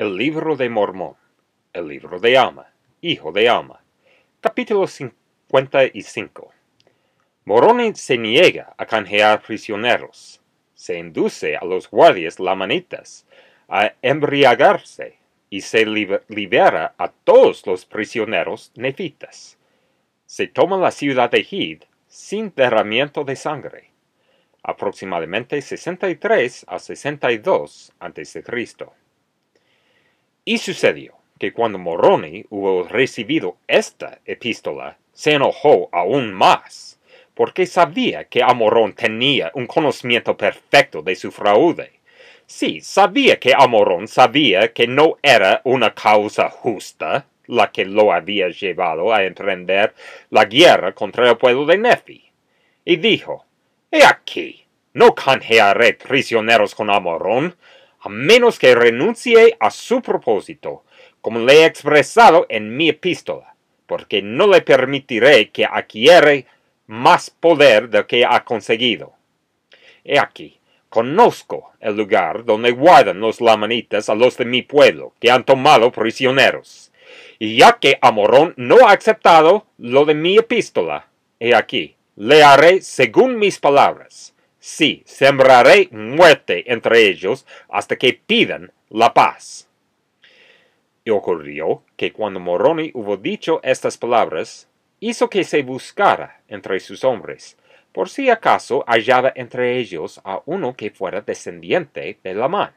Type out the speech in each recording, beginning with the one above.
El libro de Mormón, el libro de Alma, hijo de Alma, capítulo 55. Moroni se niega a canjear prisioneros, se induce a los guardias lamanitas a embriagarse y se libera a todos los prisioneros nefitas. Se toma la ciudad de Hid sin derramiento de sangre, aproximadamente 63 a 62 a.C. Y sucedió que cuando Moroni hubo recibido esta epístola, se enojó aún más, porque sabía que Amorón tenía un conocimiento perfecto de su fraude. Sí, sabía que Amorón sabía que no era una causa justa la que lo había llevado a emprender la guerra contra el pueblo de Nefi. Y dijo, He aquí, no canjearé prisioneros con Amorón, a menos que renuncie a su propósito, como le he expresado en mi epístola, porque no le permitiré que adquiere más poder del que ha conseguido. He aquí, conozco el lugar donde guardan los lamanitas a los de mi pueblo, que han tomado prisioneros. Y ya que Amorón no ha aceptado lo de mi epístola, he aquí, le haré según mis palabras. Sí, sembraré muerte entre ellos hasta que pidan la paz. Y ocurrió que cuando Moroni hubo dicho estas palabras, hizo que se buscara entre sus hombres, por si acaso hallaba entre ellos a uno que fuera descendiente de Lamán.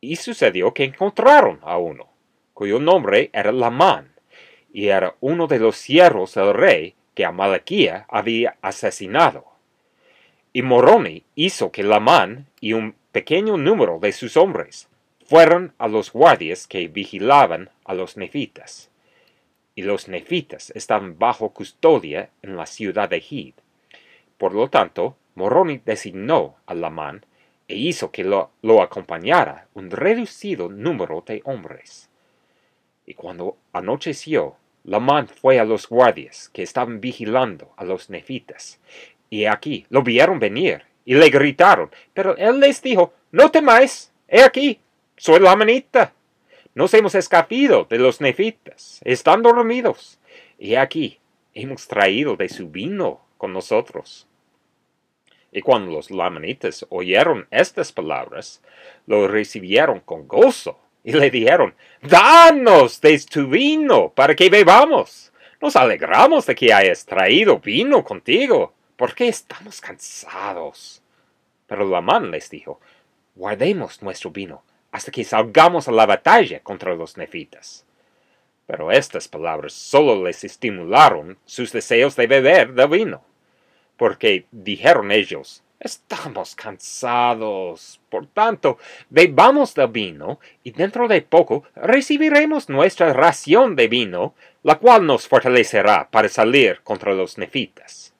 Y sucedió que encontraron a uno, cuyo nombre era Lamán, y era uno de los siervos del rey que Amalequía había asesinado y Moroni hizo que Lamán y un pequeño número de sus hombres fueron a los guardias que vigilaban a los nefitas. Y los nefitas estaban bajo custodia en la ciudad de Hid. Por lo tanto, Moroni designó a Lamán e hizo que lo, lo, acompañara un reducido número de hombres. Y cuando anocheció, Lamán fue a los guardias que estaban vigilando a los nefitas y aquí lo vieron venir y le gritaron, pero él les dijo, no temáis, he aquí, soy Lamanita. Nos hemos escapado de los nefitas, están dormidos, y aquí hemos traído de su vino con nosotros. Y cuando los lamanitas oyeron estas palabras, lo recibieron con gozo y le dijeron, Danos de tu vino para que bebamos. Nos alegramos de que hayas traído vino contigo. ¿Por qué estamos cansados? Pero Lamán les dijo, guardemos nuestro vino hasta que salgamos a la batalla contra los nefitas. Pero estas palabras solo les estimularon sus deseos de beber de vino, porque dijeron ellos, Estamos cansados. Por tanto, bebamos del vino, y dentro de poco recibiremos nuestra ración de vino, la cual nos fortalecerá para salir contra los nefitas.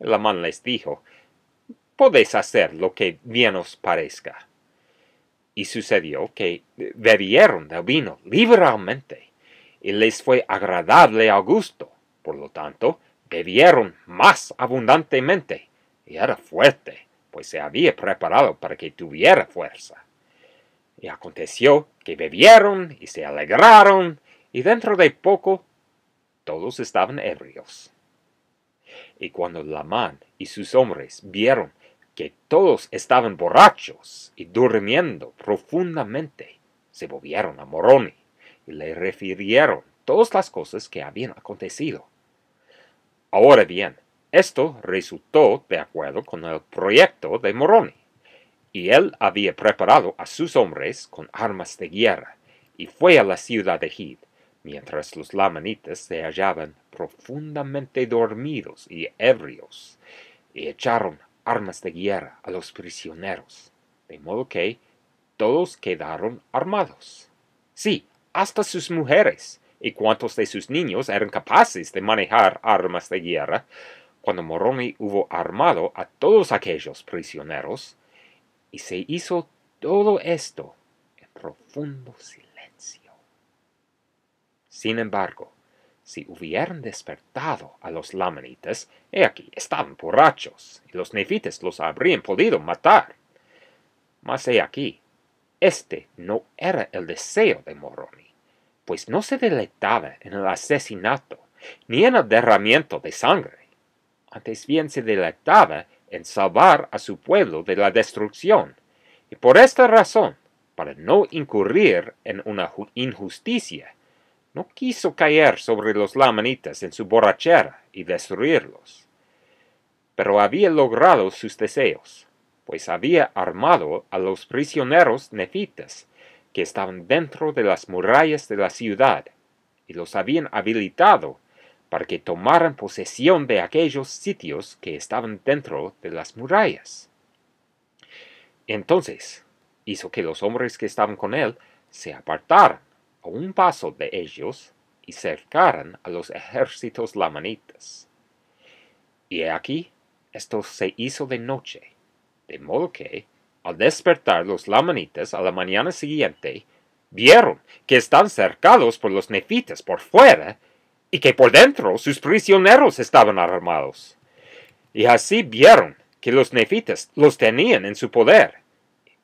La man les dijo, podéis hacer lo que bien os parezca. Y sucedió que bebieron del vino liberalmente, y les fue agradable a gusto. Por lo tanto, bebieron más abundantemente, y era fuerte, pues se había preparado para que tuviera fuerza. Y aconteció que bebieron y se alegraron, y dentro de poco todos estaban ebrios. Y cuando Lamán y sus hombres vieron que todos estaban borrachos y durmiendo profundamente, se volvieron a Moroni y le refirieron todas las cosas que habían acontecido. Ahora bien, esto resultó de acuerdo con el proyecto de Moroni, y él había preparado a sus hombres con armas de guerra, y fue a la ciudad de mientras los lamanitas se hallaban profundamente dormidos y ebrios, y echaron armas de guerra a los prisioneros, de modo que todos quedaron armados. Sí, hasta sus mujeres, y cuantos de sus niños eran capaces de manejar armas de guerra, cuando Moroni hubo armado a todos aquellos prisioneros, y se hizo todo esto en profundo silencio. Sin embargo, si hubieran despertado a los lamanitas, he aquí, estaban borrachos, y los nefites los habrían podido matar. Mas he aquí, este no era el deseo de Moroni, pues no se deleitaba en el asesinato, ni en el derramamiento de sangre. Antes bien se deleitaba en salvar a su pueblo de la destrucción, y por esta razón, para no incurrir en una injusticia, no quiso caer sobre los lamanitas en su borrachera y destruirlos. Pero había logrado sus deseos, pues había armado a los prisioneros nefitas que estaban dentro de las murallas de la ciudad y los habían habilitado para que tomaran posesión de aquellos sitios que estaban dentro de las murallas. Entonces hizo que los hombres que estaban con él se apartaran un paso de ellos y cercaran a los ejércitos lamanitas. Y he aquí, esto se hizo de noche, de modo que, al despertar los lamanitas a la mañana siguiente, vieron que están cercados por los nefitas por fuera y que por dentro sus prisioneros estaban armados. Y así vieron que los nefitas los tenían en su poder.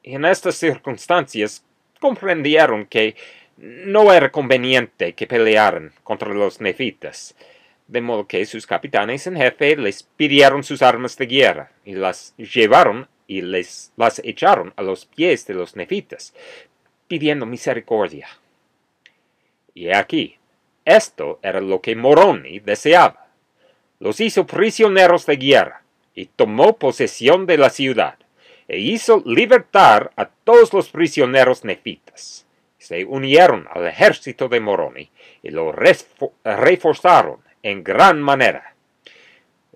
Y en estas circunstancias comprendieron que no era conveniente que pelearan contra los nefitas, de modo que sus capitanes en jefe les pidieron sus armas de guerra y las llevaron y les las echaron a los pies de los nefitas, pidiendo misericordia. Y aquí, esto era lo que Moroni deseaba. Los hizo prisioneros de guerra y tomó posesión de la ciudad e hizo libertar a todos los prisioneros nefitas se unieron al ejército de Moroni y lo reforzaron en gran manera.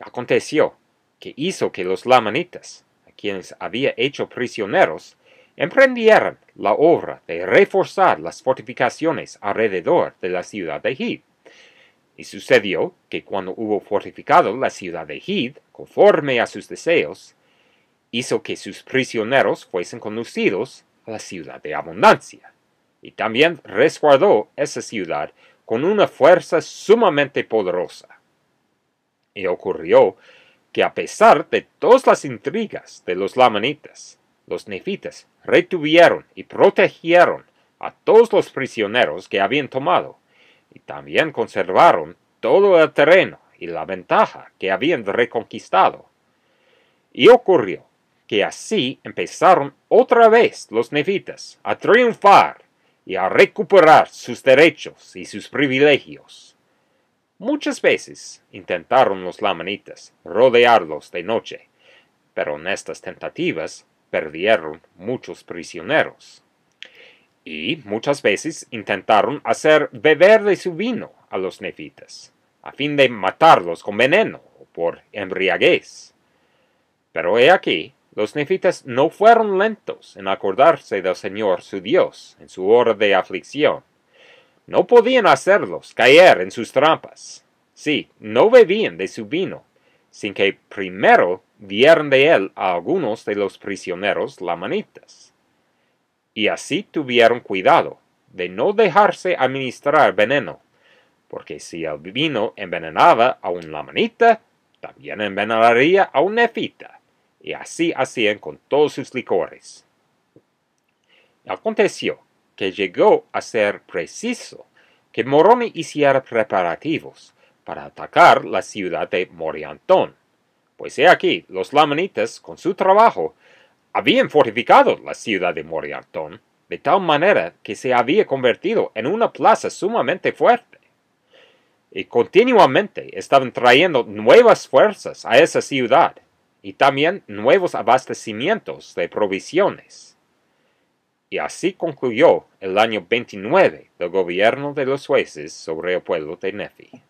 Aconteció que hizo que los lamanitas, a quienes había hecho prisioneros, emprendieran la obra de reforzar las fortificaciones alrededor de la ciudad de Hid. Y sucedió que cuando hubo fortificado la ciudad de Hid, conforme a sus deseos, hizo que sus prisioneros fuesen conducidos a la ciudad de abundancia y también resguardó esa ciudad con una fuerza sumamente poderosa. Y ocurrió que a pesar de todas las intrigas de los lamanitas, los nefitas retuvieron y protegieron a todos los prisioneros que habían tomado, y también conservaron todo el terreno y la ventaja que habían reconquistado. Y ocurrió que así empezaron otra vez los nefitas a triunfar y a recuperar sus derechos y sus privilegios. Muchas veces intentaron los lamanitas rodearlos de noche, pero en estas tentativas perdieron muchos prisioneros. Y muchas veces intentaron hacer beber de su vino a los nefitas, a fin de matarlos con veneno o por embriaguez. Pero he aquí los nefitas no fueron lentos en acordarse del Señor su Dios en su hora de aflicción. No podían hacerlos caer en sus trampas. Sí, no bebían de su vino, sin que primero dieran de él a algunos de los prisioneros lamanitas. Y así tuvieron cuidado de no dejarse administrar veneno, porque si el vino envenenaba a un lamanita, también envenenaría a un nefita y así hacían con todos sus licores. Aconteció que llegó a ser preciso que Moroni hiciera preparativos para atacar la ciudad de Moriantón, pues he aquí, los lamanitas, con su trabajo, habían fortificado la ciudad de Moriantón de tal manera que se había convertido en una plaza sumamente fuerte. Y continuamente estaban trayendo nuevas fuerzas a esa ciudad, y también nuevos abastecimientos de provisiones. Y así concluyó el año 29 del gobierno de los jueces sobre el pueblo de Nefi.